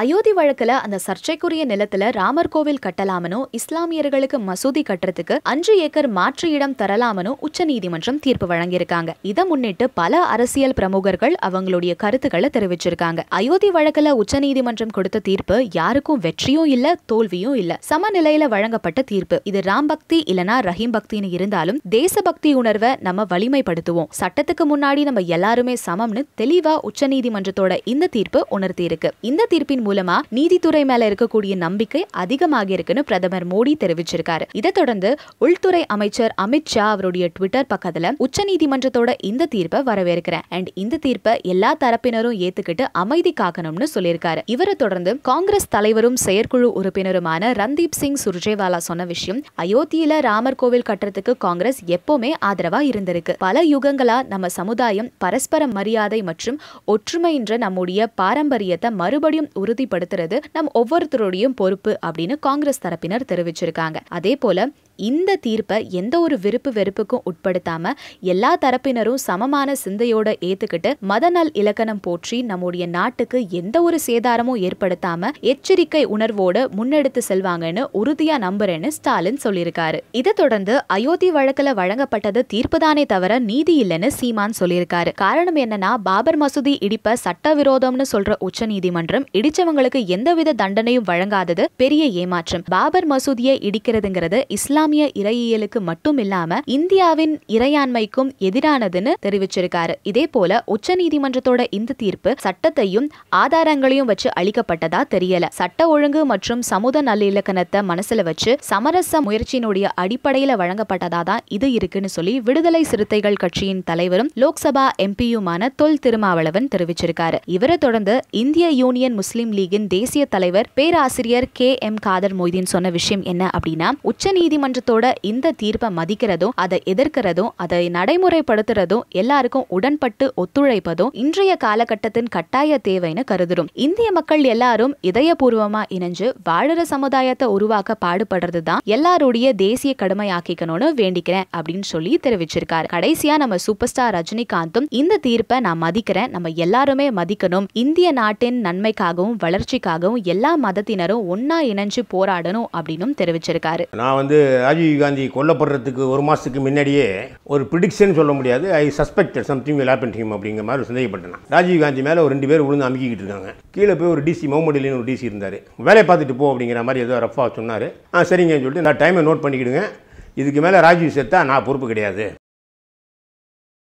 அயோத்தி வழக்குல அந்த சர்ச்சைக்குரிய நிலத்துல ராமர் கோவில் கட்டலாமனோ இஸ்லாமியர்களுக்கு மசூதி கட்டுறதுக்கு அஞ்சு ஏக்கர் மாற்று இடம் தரலாமனோ உச்சநீதிமன்றம் தீர்ப்பு வழங்கியிருக்காங்க இதை முன்னிட்டு பல அரசியல் பிரமுகர்கள் அவங்களுடைய கருத்துக்களை தெரிவிச்சிருக்காங்க அயோத்தி வழக்குல உச்சநீதிமன்றம் கொடுத்த தீர்ப்பு யாருக்கும் வெற்றியும் இல்ல தோல்வியும் இல்ல சமநிலையில வழங்கப்பட்ட தீர்ப்பு இது ராம் பக்தி இல்லனா ரஹீம் பக்தின்னு இருந்தாலும் தேசபக்தி உணர்வை நம்ம வலிமைப்படுத்துவோம் சட்டத்துக்கு முன்னாடி நம்ம எல்லாருமே சமம்னு தெளிவா உச்சநீதிமன்றத்தோட இந்த தீர்ப்பு உணர்த்தி இருக்கு இந்த தீர்ப்பின் திட்டத்தின் மூலமா நீதித்துறை மேல இருக்கக்கூடிய நம்பிக்கை அதிகமாக இருக்குன்னு பிரதமர் மோடி தெரிவிச்சிருக்காரு இதை தொடர்ந்து உள்துறை அமைச்சர் அமித் ஷா அவருடைய ட்விட்டர் பக்கத்துல உச்சநீதிமன்றத்தோட இந்த தீர்ப்பை வரவேற்கிறேன் அண்ட் இந்த தீர்ப்பை எல்லா தரப்பினரும் ஏத்துக்கிட்டு அமைதி காக்கணும்னு சொல்லியிருக்காரு இவரை தொடர்ந்து காங்கிரஸ் தலைவரும் செயற்குழு உறுப்பினருமான ரன்தீப் சிங் சுர்ஜேவாலா சொன்ன விஷயம் அயோத்தியில ராமர் கோவில் கட்டுறதுக்கு காங்கிரஸ் எப்பவுமே ஆதரவா இருந்திருக்கு பல யுகங்களா நம்ம சமுதாயம் பரஸ்பர மரியாதை மற்றும் ஒற்றுமை என்ற நம்முடைய பாரம்பரியத்தை மறுபடியும் உறுதி உறுதிப்படுத்துறது நம் ஒவ்வொருத்தருடையும் பொறுப்பு அப்படின்னு காங்கிரஸ் தரப்பினர் தெரிவிச்சிருக்காங்க அதே போல இந்த தீர்ப்பை எந்த ஒரு விருப்பு வெறுப்புக்கும் உட்படுத்தாம எல்லா தரப்பினரும் சமமான சிந்தையோட ஏத்துக்கிட்டு மதநல் இலக்கணம் போற்றி நம்முடைய நாட்டுக்கு எந்த ஒரு சேதாரமும் ஏற்படுத்தாம எச்சரிக்கை உணர்வோடு முன்னெடுத்து செல்வாங்கன்னு உறுதியா நம்புறேன்னு ஸ்டாலின் சொல்லியிருக்காரு இதை தொடர்ந்து அயோத்தி வழக்குல வழங்கப்பட்டது தீர்ப்புதானே தவிர நீதி இல்லைன்னு சீமான் சொல்லியிருக்காரு காரணம் என்னன்னா பாபர் மசூதி இடிப்ப சட்டவிரோதம்னு சொல்ற உச்ச நீதிமன்றம் இடிச்சவங்களுக்கு எந்தவித தண்டனையும் வழங்காதது பெரிய ஏமாற்றம் பாபர் மசூதியை இடிக்கிறதுங்கிறது இஸ்லாம் இஸ்லாமிய இறையியலுக்கு மட்டுமில்லாம இந்தியாவின் இறையாண்மைக்கும் எதிரானதுன்னு தெரிவிச்சிருக்காரு இதே போல உச்சநீதிமன்றத்தோட இந்த தீர்ப்பு சட்டத்தையும் ஆதாரங்களையும் வச்சு அளிக்கப்பட்டதா தெரியல சட்ட ஒழுங்கு மற்றும் சமூக நல்லிலக்கணத்தை மனசுல வச்சு சமரச முயற்சியினுடைய அடிப்படையில வழங்கப்பட்டதா தான் இது இருக்குன்னு சொல்லி விடுதலை சிறுத்தைகள் கட்சியின் தலைவரும் லோக்சபா எம்பியுமான தொல் திருமாவளவன் தெரிவிச்சிருக்காரு இவரை தொடர்ந்து இந்திய யூனியன் முஸ்லீம் லீகின் தேசிய தலைவர் பேராசிரியர் கே எம் காதர் மொய்தீன் சொன்ன விஷயம் என்ன அப்படின்னா உச்ச நீதிமன்ற நீதிமன்றத்தோட இந்த தீர்ப்பை மதிக்கிறதும் அதை எதிர்க்கிறதும் அதை நடைமுறைப்படுத்துறதும் எல்லாருக்கும் உடன்பட்டு ஒத்துழைப்பதும் இன்றைய காலகட்டத்தின் கட்டாய தேவைன்னு கருதுறோம் இந்திய மக்கள் எல்லாரும் இதயபூர்வமா இணைஞ்சு வாழற சமுதாயத்தை உருவாக்க பாடுபடுறதுதான் எல்லாருடைய தேசிய கடுமையாக்கிக்கணும்னு வேண்டிக்கிறேன் அப்படின்னு சொல்லி தெரிவிச்சிருக்காரு கடைசியா நம்ம சூப்பர் ஸ்டார் ரஜினிகாந்தும் இந்த தீர்ப்பை நான் மதிக்கிறேன் நம்ம எல்லாருமே மதிக்கணும் இந்திய நாட்டின் நன்மைக்காகவும் வளர்ச்சிக்காகவும் எல்லா மதத்தினரும் ஒன்னா இணைஞ்சு போராடணும் அப்படின்னு தெரிவிச்சிருக்காரு நான் வந்து ராஜீவ் காந்தி கொல்லப்படுறதுக்கு ஒரு மாதத்துக்கு முன்னாடியே ஒரு ப்ரிடிக்ஷன் சொல்ல முடியாது I suspected something will happen team அப்படிங்கிற மாதிரி சந்தேகப்பட்டேன் ராஜீவ் காந்தி மேலே ஒரு ரெண்டு பேர் விழுந்து அமுக்கிட்டு இருக்காங்க கீழே போய் ஒரு டிசி மௌமடிலின்னு ஒரு டிசி இருந்தார் வேலையை பார்த்துட்டு போ அப்படிங்கிற மாதிரி ஏதோ ரஃபாக சொன்னார் ஆ சரிங்கன்னு சொல்லிட்டு நான் டைமை நோட் பண்ணிக்கிடுங்க இதுக்கு மேலே ராஜீவ் சேர்த்தா நான் பொறுப்பு கிடையாது